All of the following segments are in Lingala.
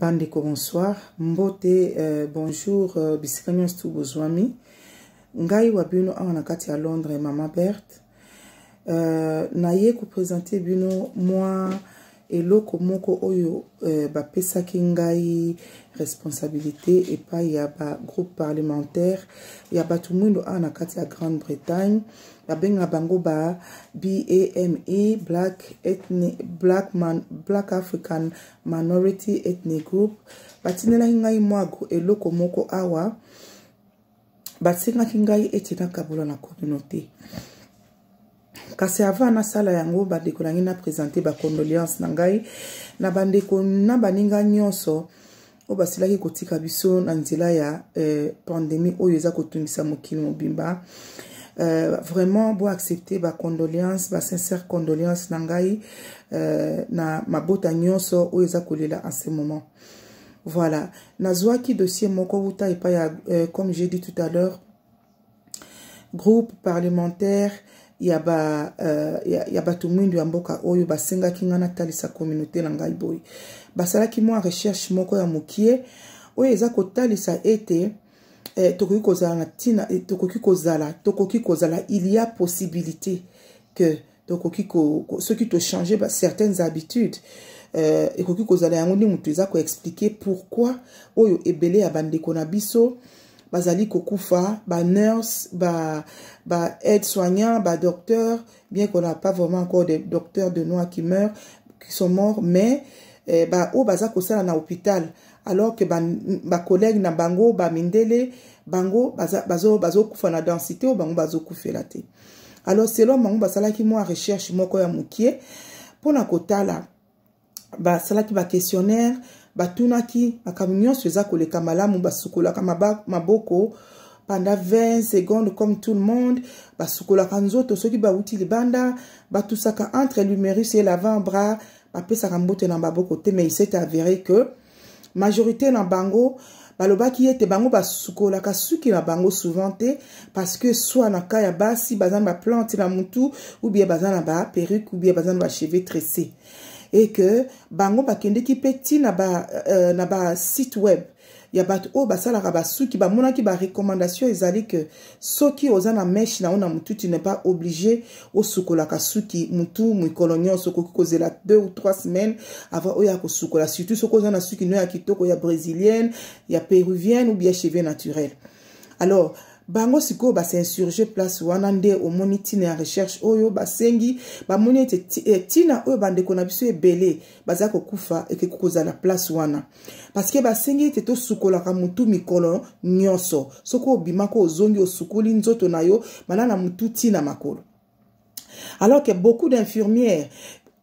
bandeko bonsoir mbote euh, bonjour euh, bisika nyonso tu bozwami ngai wa bino awa na kati ya londres mama berte euh, naye kopresente bino mwa eloko moko oyo euh, bapesaki ngai responsabilité epai ya bagroupe parlementaire ya bato mwindo awa na kati ya grande bretagne babengaka bango ba bame black, ethni, black, man, black african minority ethnic group batindelaki ngai mwa eloko moko awa batiengaki ngai ete nakabola na communauté kasi avant nasala yango bandeko na ngai naprésente bacondoléance na ngai na bandeko na baninga nyonso oyo basilaki kotika biso na nzela ya eh, pandémie oyo eza kotungisa mokili mobimba euh, vraiment bo accepte bacondoléance basincère condoléance na ngai euh, na mabota nyonso oyo eza kolela en ce moment voilà nazwaki dossier moko wuta epai ya euh, comme j'ai dit tout à l'heure groupe parlementaire euh, ya, ba, uh, ya, ya bato mwindu ya mboka oyo basengaki ngai natalisa kominauté na ngai boye basalaki mwa recherche moko ya mokie oyo eza kotalisa ete eh, tokoki kozala na ntina eh, tokoki kozala tokoki kozala il y a possibilité que tokoki soki tochange ba certaines habitudes euh, ekoki kozala yango nde moto eza koexplike pourquoi oyo ebele ya bandeko na biso bazali kokufa banurse baaide ba soignant badocteur bien qu'on n'a pas vraiment encore des docteurs de noirs qui meurent qui sont morts mais eh, ba, oyo baza kosala na hôpital alors que bacollègue ba na bango bamindele bango bazokufa bazo, bazo na densité oyo bango bazokufela te alors selon bango basalaki mwa recherche moko ya mokie mpona kotala basalaki baquestionnaire batunaki makambo nyonso eza koleka malamu basukolaka maboko panda 20 secondes comme tout le monde basukolaka nzoto soki bauti libanda batusaka entre l'humérus et l'avant-bras bapesaka mbote na baboko te mais iset avéré que majorité na bango balobaki ete bango basukolaka suki na bango souvent te parce que soit na ka ya basi baza na baplante na motu ou bien baza na baperruke ou bien baza na bacheve tressé e ke bango bakendeki mpe ntina ba, uh, na basite web ya bato oyo basalaka basuki bamonaki barekomandation ezali ke soki oza na meshe na yo na motu tu ne pas oblige osukolaka suki motu mikolo nyonso okoki kozela 2 ou 3 semaine avant oyo ya kosukola surtout soki oza na suki no ya kitoko ya brésilienne ya péruvienne ou bien cheveux naturel alors bango sikoyo basinsurge place wana nde omoni ntina ya recherche oyo basengi bamoni ete ntina eh, oyo bandeko na biso ebele baza kokufa ekoki kozala place wana parceke basengi ete tosukolaka motu mikolo nyonso soki obimaka ozongi osukoli nzoto na yo malala motu ntina makolo alors que beaucoup d'infirmières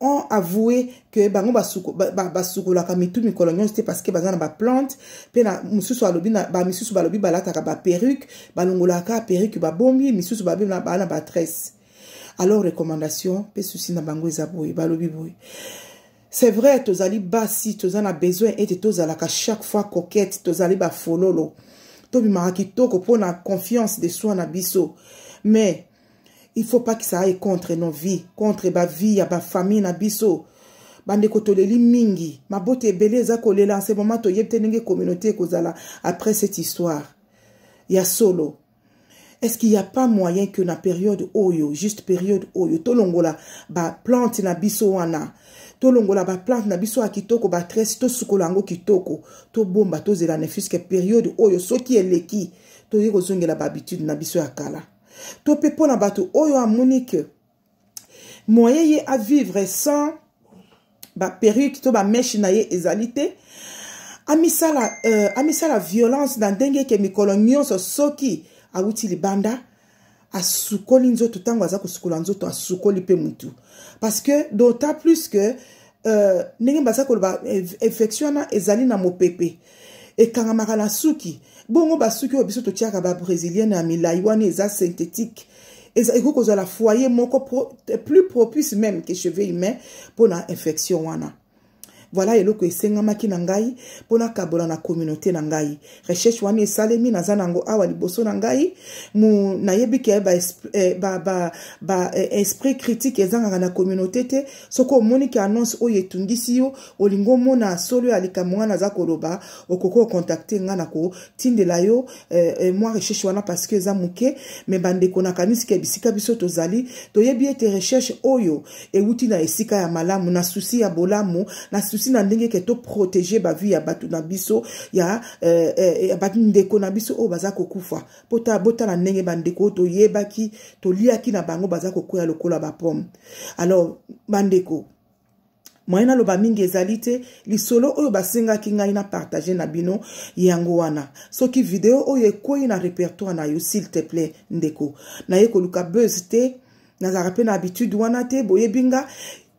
ont avoué ke bango basukolaka mitu mikolo nyonso te parceke baza na baplante mpe na mosusu alobi bamisusu balobi balataka baperuke balongolaka peruke babombi misusu babi baa na batresse alors recommandation mpe susi na bango eza boye balobi boye c'est vrai tozali basi toza na besoin ete tozalaka chaque fois coquette tozali bafololo tobimaka kitoko mpona confiance de soi na biso mais ifo mpa ayeke aye contre na vie contre bavie ya bafamille na biso bandeko toleli mingi mabota ebele eza kolela anse moma toyebi te ndenge communauté ekozala après cette histoire ya solo est-ce qu'il y a pas moyen que na période oyo juste période oyo tolongola baplante na biso wana tolongola baplante na biso ya kitoko batrese tosukola yango kitoko tobomba tozela ne fuske période oyo soki eleki toyei kozongela bahabitude na biso ya kala to mpe mpona bato oyo amoni ke moyen ye avivre sans baperuke to bameshe na ye ezali te amisala, euh, amisala violence na ndenge eke mikolo nyonso soki awuti libanda asukoli nzoto ntango aza kosukola nzoto asukoli mpe motu parce que d'autant plus que euh, ndenge baza koloba euh, infection wana ezali na mopepe ekangamaka na suki bongo basuki oyo biso totiaka babrésilien ya milai wana eza synthétique ekoki kozala foyer moko pro, plus propice même ke cheveux humain mpona infection wana voila eloko esengamaki na ngai mpona kabola na communauté na ngai recherche wani esalemi naza nango awa liboso na ngai nayebi ke baesprit eh, eh, critique ezangaka na communauté te soki omoni ke annonce oyo etungisi yo olingi omona solo ya likambo ngai naza koloba okoki okontakte ngai na kotindela yo eh, mwa recherche wana parce que eza moke me bandeko nakanisi ke bisika biso tozali toyebi ete recherche oyo ewuti na esika ya malamu na susi ya bolamu na susi ndimisi na ndenge ke toprotege bavie ya bato na biso ya eh, eh, ya bandeko na biso oyo baza kokufa botala bota na ndenge bandeko oyo toyebaki toliaki na bango baza kokwea lokola bapome alors bandeko moyen naloba mingi ezali te lisolo oyo basengaki ngai na partage na bino yango wana soki video oyo ekweyi na repertoire na yo s'il te plaît ndeko naye koluka buse te nazalaka mpe na habitude wana te boyebi nga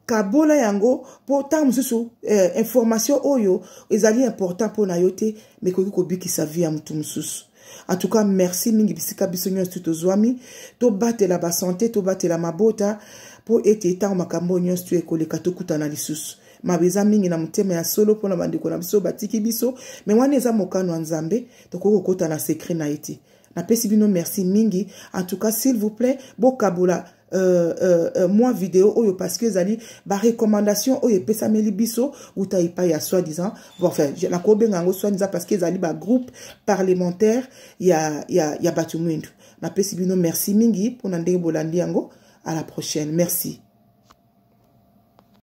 ka bola yango mpo ntango mosusu eh, information oyo ezali important mpona yo te me ekoki kobikisa vie ya motu mosusu en tout cas merci mingi bisika biso nyonso tozwami tobatela basante tobatela mabota mpo ete ntango makambo nyonso to ekoleka tokutana lisusu mabe eza mingi na motema ya solo mpona bandeko na biso batiki biso me wana eza mokano ya nzambe tokoki kokɔta na sekre na ye te napesi bino merci mingi en tout cas s'il vous plaît bokabola Euh, euh, euh, mwa video oyo paske ezali barekomandation oyo epesameli biso uta epai ya soi-disant bon, enfin, nakobenga yango soi-disant paske ezali bagroupe parlementaire ya, ya, ya bato mwindu napesi bino merci mingi mpona ndenge bolandi yango à la prochaine merci